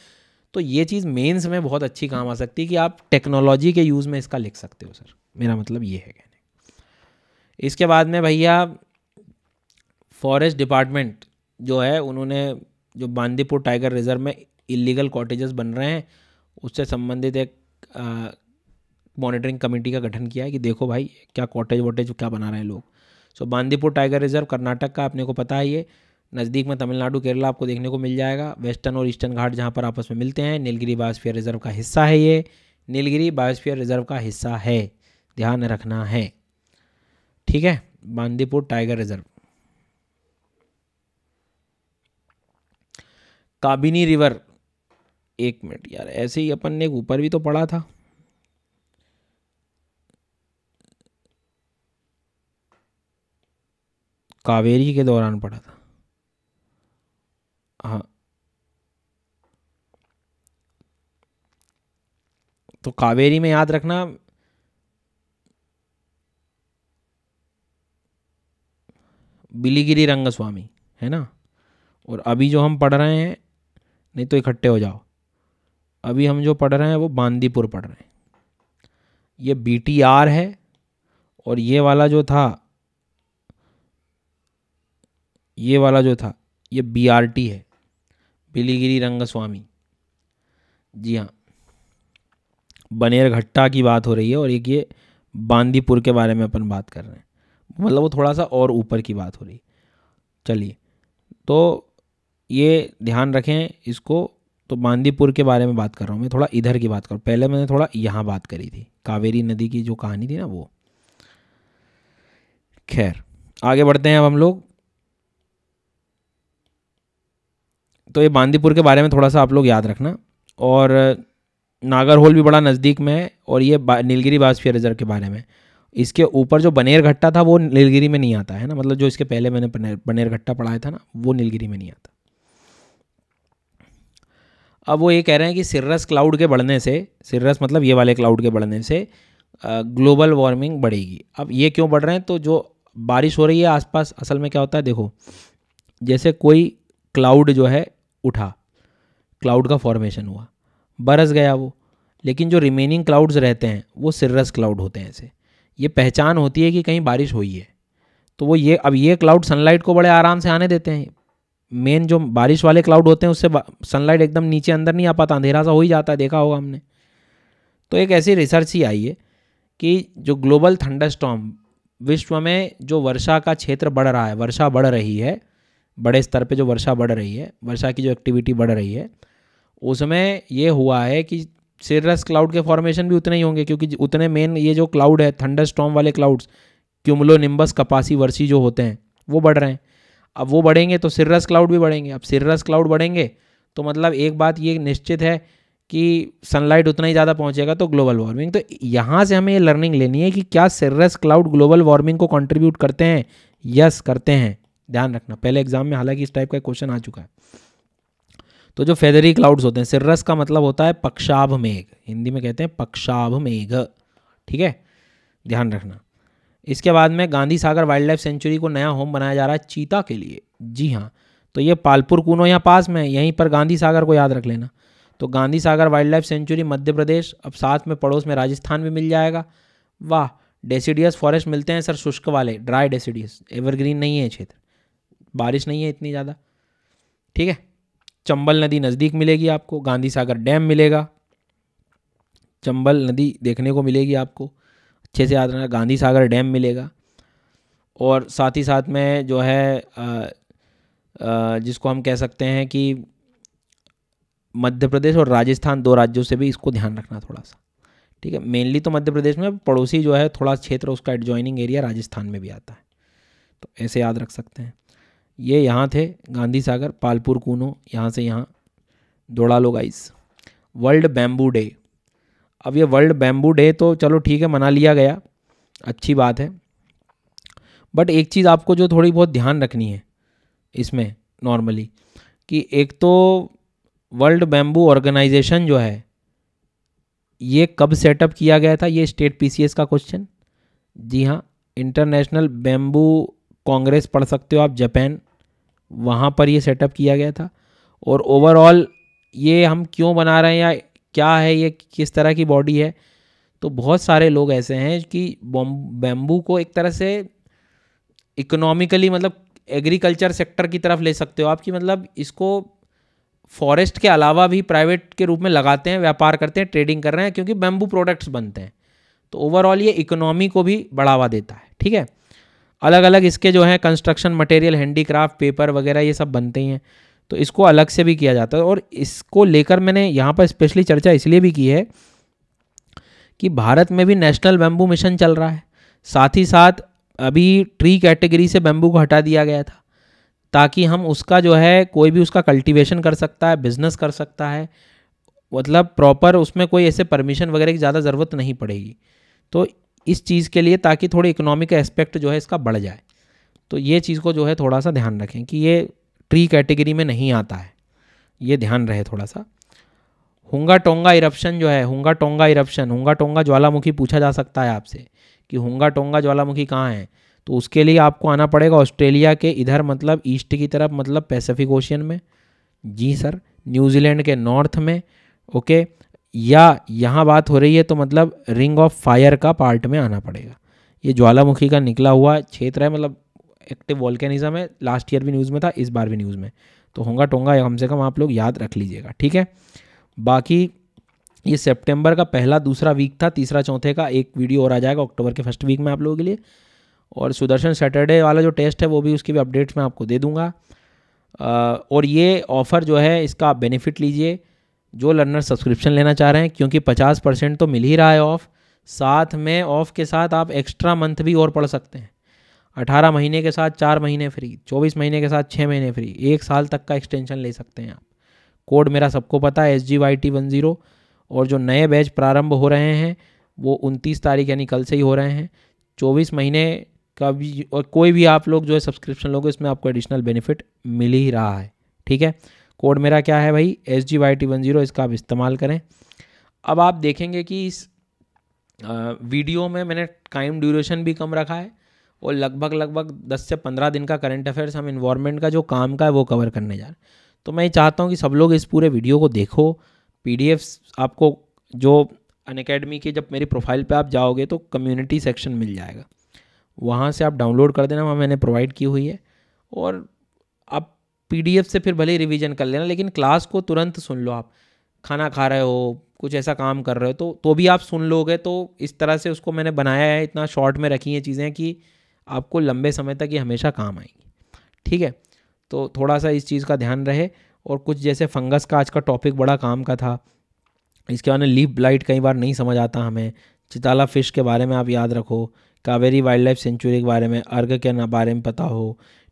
तो ये चीज़ मेंस में बहुत अच्छी काम आ सकती है कि आप टेक्नोलॉजी के यूज़ में इसका लिख सकते हो सर मेरा मतलब ये है कहने इसके बाद में भैया फॉरेस्ट डिपार्टमेंट जो है उन्होंने जो बांदीपुर टाइगर रिजर्व में इलीगल कॉटेजेस बन रहे हैं उससे संबंधित एक मॉनिटरिंग कमेटी का गठन किया है कि देखो भाई क्या कॉटेज वॉटेज क्या बना रहे हैं लोग so Bandipur tiger reserve Karnataka का अपने को पता है ये नज़दीक में तमिलनाडु केरला आपको देखने को मिल जाएगा वेस्टर्न और ईस्टर्न घाट जहाँ पर आपस में मिलते हैं नीलगिरी बायोस्फीयर रिजर्व का हिस्सा है ये नीलगिरी बायोस्फीयर रिजर्व का हिस्सा है ध्यान रखना है ठीक है Bandipur tiger reserve Kabini river एक मिनट यार ऐसे ही अपन ने ऊपर भी तो पढ़ा था कावेरी के दौरान पढ़ा था हाँ तो कावेरी में याद रखना बिलीगिरी रंग स्वामी है ना और अभी जो हम पढ़ रहे हैं नहीं तो इकट्ठे हो जाओ अभी हम जो पढ़ रहे हैं वो बांदीपुर पढ़ रहे हैं ये बी टी आर है और ये वाला जो था ये वाला जो था ये बी आर टी है बिलीगिरी रंगस्वामी जी हाँ बनेर घट्टा की बात हो रही है और एक ये बांदीपुर के बारे में अपन बात कर रहे हैं मतलब वो थोड़ा सा और ऊपर की बात हो रही है चलिए तो ये ध्यान रखें इसको तो बांदीपुर के बारे में बात कर रहा हूँ मैं थोड़ा इधर की बात करूँ पहले मैंने थोड़ा यहाँ बात करी थी कावेरी नदी की जो कहानी थी ना वो खैर आगे बढ़ते हैं अब हम लोग तो ये बांदीपुर के बारे में थोड़ा सा आप लोग याद रखना और नागरहोल भी बड़ा नज़दीक में है और ये बा, नीलगिरी बायोस्फीयर रिजर्व के बारे में इसके ऊपर जो बनेर घट्टा था वो नीलगिरी में नहीं आता है ना मतलब जो इसके पहले मैंने बनेर बनेर घट्टा पढ़ाया था ना वो नीलगिरी में नहीं आता अब वो ये कह रहे हैं कि सिर्रस क्लाउड के बढ़ने से सिर्रस मतलब ये वाले क्लाउड के बढ़ने से ग्लोबल वार्मिंग बढ़ेगी अब ये क्यों बढ़ रहे हैं तो जो बारिश हो रही है आसपास असल में क्या होता है देखो जैसे कोई क्लाउड जो है उठा क्लाउड का फॉर्मेशन हुआ बरस गया वो लेकिन जो रिमेनिंग क्लाउड्स रहते हैं वो सिर्रस क्लाउड होते हैं ऐसे ये पहचान होती है कि कहीं बारिश हुई है तो वो ये अब ये क्लाउड सनलाइट को बड़े आराम से आने देते हैं मेन जो बारिश वाले क्लाउड होते हैं उससे सनलाइट एकदम नीचे अंदर नहीं आ पाता अंधेरा सा हो ही जाता है देखा होगा हमने तो एक ऐसी रिसर्च ही आई है कि जो ग्लोबल स्टॉम विश्व में जो वर्षा का क्षेत्र बढ़ रहा है वर्षा बढ़ रही है बड़े स्तर पे जो वर्षा बढ़ रही है वर्षा की जो एक्टिविटी बढ़ रही है उसमें ये हुआ है कि सिरस क्लाउड के फॉर्मेशन भी उतने ही होंगे क्योंकि उतने मेन ये जो क्लाउड है थंडर स्टॉम वाले क्लाउड्स क्यूमलो निम्बस कपासी वर्षी जो होते हैं वो बढ़ रहे हैं अब वो बढ़ेंगे तो सिरस क्लाउड भी बढ़ेंगे अब सिरस क्लाउड बढ़ेंगे तो मतलब एक बात ये निश्चित है कि सनलाइट उतना ही ज़्यादा पहुँचेगा तो ग्लोबल वार्मिंग तो यहाँ से हमें ये लर्निंग लेनी है कि क्या सिरस क्लाउड ग्लोबल वार्मिंग को कंट्रीब्यूट करते हैं यस करते हैं ध्यान रखना पहले एग्जाम में हालांकि इस टाइप का क्वेश्चन आ चुका है तो जो फेदरी क्लाउड्स होते हैं सिर्रस का मतलब होता है पक्षाभ मेघ हिंदी में कहते हैं पक्षाभ मेघ ठीक है ध्यान रखना इसके बाद में Gandhi Sagar wildlife sanctuary को नया होम बनाया जा रहा है चीता के लिए जी हाँ तो ये पालपुर कूनो यहाँ पास में यहीं पर गांधी सागर को याद रख लेना तो Gandhi Sagar wildlife sanctuary Madhya Pradesh अब साथ में पड़ोस में राजस्थान भी मिल जाएगा वाह डेसीडियस फॉरेस्ट मिलते हैं सर शुष्क वाले ड्राई डेसीडियस एवरग्रीन नहीं है क्षेत्र बारिश नहीं है इतनी ज़्यादा ठीक है चंबल नदी नज़दीक मिलेगी आपको गांधी सागर डैम मिलेगा चंबल नदी देखने को मिलेगी आपको अच्छे से याद रखना गांधी सागर डैम मिलेगा और साथ ही साथ में जो है आ, आ, जिसको हम कह सकते हैं कि मध्य प्रदेश और राजस्थान दो राज्यों से भी इसको ध्यान रखना थोड़ा सा ठीक है मेनली तो मध्य प्रदेश में पड़ोसी जो है थोड़ा क्षेत्र उसका एडजॉइनिंग एरिया राजस्थान में भी आता है तो ऐसे याद रख सकते हैं ये यहाँ थे गांधी सागर पालपुर कूनो यहाँ से यहाँ दौड़ा लो गाइस वर्ल्ड बैम्बू डे अब ये वर्ल्ड बैम्बू डे तो चलो ठीक है मना लिया गया अच्छी बात है बट एक चीज़ आपको जो थोड़ी बहुत ध्यान रखनी है इसमें नॉर्मली कि एक तो वर्ल्ड बैम्बू ऑर्गेनाइजेशन जो है ये कब सेटअप किया गया था ये स्टेट पीसीएस का क्वेश्चन जी हाँ इंटरनेशनल बैम्बू कांग्रेस पढ़ सकते हो आप जापान वहाँ पर ये सेटअप किया गया था और ओवरऑल ये हम क्यों बना रहे हैं या क्या है ये किस तरह की बॉडी है तो बहुत सारे लोग ऐसे हैं कि बैम्बू को एक तरह से इकोनॉमिकली मतलब एग्रीकल्चर सेक्टर की तरफ ले सकते हो आप कि मतलब इसको फॉरेस्ट के अलावा भी प्राइवेट के रूप में लगाते हैं व्यापार करते हैं ट्रेडिंग कर रहे हैं क्योंकि बैम्बू प्रोडक्ट्स बनते हैं तो ओवरऑल ये इकोनॉमी को भी बढ़ावा देता है ठीक है अलग अलग इसके जो है कंस्ट्रक्शन मटेरियल हैंडीक्राफ्ट पेपर वगैरह ये सब बनते ही हैं तो इसको अलग से भी किया जाता है और इसको लेकर मैंने यहाँ पर स्पेशली चर्चा इसलिए भी की है कि भारत में भी नेशनल बैम्बू मिशन चल रहा है साथ ही साथ अभी ट्री कैटेगरी से बैम्बू को हटा दिया गया था ताकि हम उसका जो है कोई भी उसका कल्टीवेशन कर सकता है बिजनेस कर सकता है मतलब प्रॉपर उसमें कोई ऐसे परमिशन वगैरह की ज़्यादा ज़रूरत नहीं पड़ेगी तो इस चीज़ के लिए ताकि थोड़ी इकोनॉमिक एस्पेक्ट जो है इसका बढ़ जाए तो ये चीज़ को जो है थोड़ा सा ध्यान रखें कि ये ट्री कैटेगरी में नहीं आता है ये ध्यान रहे थोड़ा सा हुंगा टोंगा इरप्शन जो है हुंगा टोंगा इरप्शन हुंगा टोंगा ज्वालामुखी पूछा जा सकता है आपसे कि हुंगा टोंगा ज्वालामुखी कहाँ है तो उसके लिए आपको आना पड़ेगा ऑस्ट्रेलिया के इधर मतलब ईस्ट की तरफ मतलब पैसिफिक ओशियन में जी सर न्यूजीलैंड के नॉर्थ में ओके या यहाँ बात हो रही है तो मतलब रिंग ऑफ फायर का पार्ट में आना पड़ेगा ये ज्वालामुखी का निकला हुआ क्षेत्र है मतलब एक्टिव वॉल्केनिज्म है लास्ट ईयर भी न्यूज़ में था इस बार भी न्यूज़ में तो होंगा टोंगा कम से कम आप लोग याद रख लीजिएगा ठीक है बाकी ये सितंबर का पहला दूसरा वीक था तीसरा चौथे का एक वीडियो और आ जाएगा अक्टूबर के फर्स्ट वीक में आप लोगों के लिए और सुदर्शन सैटरडे वाला जो टेस्ट है वो भी उसकी भी अपडेट्स मैं आपको दे दूंगा और ये ऑफ़र जो है इसका बेनिफिट लीजिए जो लर्नर सब्सक्रिप्शन लेना चाह रहे हैं क्योंकि पचास परसेंट तो मिल ही रहा है ऑफ़ साथ में ऑफ़ के साथ आप एक्स्ट्रा मंथ भी और पढ़ सकते हैं अठारह महीने के साथ चार महीने फ्री चौबीस महीने के साथ छः महीने फ्री एक साल तक का एक्सटेंशन ले सकते हैं आप कोड मेरा सबको पता है S G Y T one zero और जो नए बैच प्रारंभ हो रहे हैं वो उनतीस तारीख यानी कल से ही हो रहे हैं चौबीस महीने का भी और कोई भी आप लोग जो है सब्सक्रिप्शन लोगे इसमें आपको एडिशनल बेनिफिट मिल ही रहा है ठीक है कोड मेरा क्या है भाई S G Y T one zero इसका आप इस्तेमाल करें अब आप देखेंगे कि इस वीडियो में मैंने टाइम ड्यूरेशन भी कम रखा है और लगभग लगभग 10 से 15 दिन का करंट अफेयर्स हम इन्वायरमेंट का जो काम का है वो कवर करने जा रहे हैं तो मैं चाहता हूँ कि सब लोग इस पूरे वीडियो को देखो पी आपको जो अन अकेडमी जब मेरी प्रोफाइल पे आप जाओगे तो कम्युनिटी सेक्शन मिल जाएगा वहाँ से आप डाउनलोड कर देना वहाँ मैंने प्रोवाइड की हुई है और पीडीएफ से फिर भले ही रिविज़न कर लेना लेकिन क्लास को तुरंत सुन लो आप खाना खा रहे हो कुछ ऐसा काम कर रहे हो तो तो भी आप सुन लोगे तो इस तरह से उसको मैंने बनाया है इतना शॉर्ट में रखी हैं चीज़ें कि आपको लंबे समय तक ये हमेशा काम आएंगी ठीक है तो थोड़ा सा इस चीज़ का ध्यान रहे और कुछ जैसे फंगस का आज का टॉपिक बड़ा काम का था इसके बाद लीप ब्लाइट कई बार नहीं समझ आता हमें चिताला फिश के बारे में आप याद रखो कावेरी वाइल्ड लाइफ सेंचुरी के बारे में अर्घ के बारे में पता हो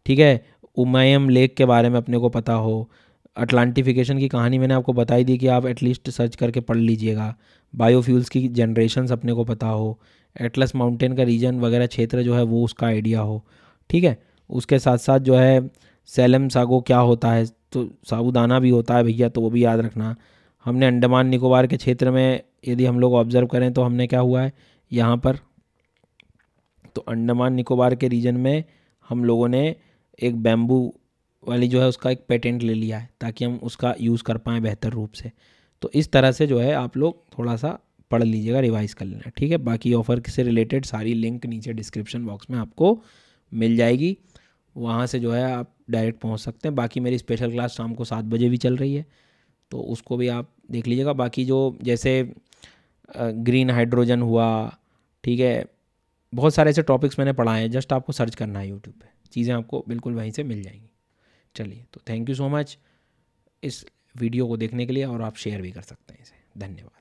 ठीक है उमायम लेक के बारे में अपने को पता हो अटलांटिफिकेशन की कहानी मैंने आपको बताई दी कि आप एटलीस्ट सर्च करके पढ़ लीजिएगा बायोफ्यूल्स की जनरेशन अपने को पता हो एटलस माउंटेन का रीजन वगैरह क्षेत्र जो है वो उसका आइडिया हो ठीक है उसके साथ साथ जो है सैलम सागो क्या होता है तो साबुदाना भी होता है भैया तो वो भी याद रखना हमने अंडमान निकोबार के क्षेत्र में यदि हम लोग ऑब्ज़र्व करें तो हमने क्या हुआ है यहाँ पर तो अंडमान निकोबार के रीजन में हम लोगों ने एक बैम्बू वाली जो है उसका एक पेटेंट ले लिया है ताकि हम उसका यूज़ कर पाएँ बेहतर रूप से तो इस तरह से जो है आप लोग थोड़ा सा पढ़ लीजिएगा रिवाइज़ कर लेना ठीक है बाकी ऑफ़र से रिलेटेड सारी लिंक नीचे डिस्क्रिप्शन बॉक्स में आपको मिल जाएगी वहाँ से जो है आप डायरेक्ट पहुँच सकते हैं बाकी मेरी स्पेशल क्लास शाम को सात बजे भी चल रही है तो उसको भी आप देख लीजिएगा बाकी जो जैसे ग्रीन हाइड्रोजन हुआ ठीक है बहुत सारे ऐसे टॉपिक्स मैंने पढ़ाए हैं जस्ट आपको सर्च करना है यूट्यूब पे चीज़ें आपको बिल्कुल वहीं से मिल जाएंगी चलिए तो थैंक यू सो मच इस वीडियो को देखने के लिए और आप शेयर भी कर सकते हैं इसे धन्यवाद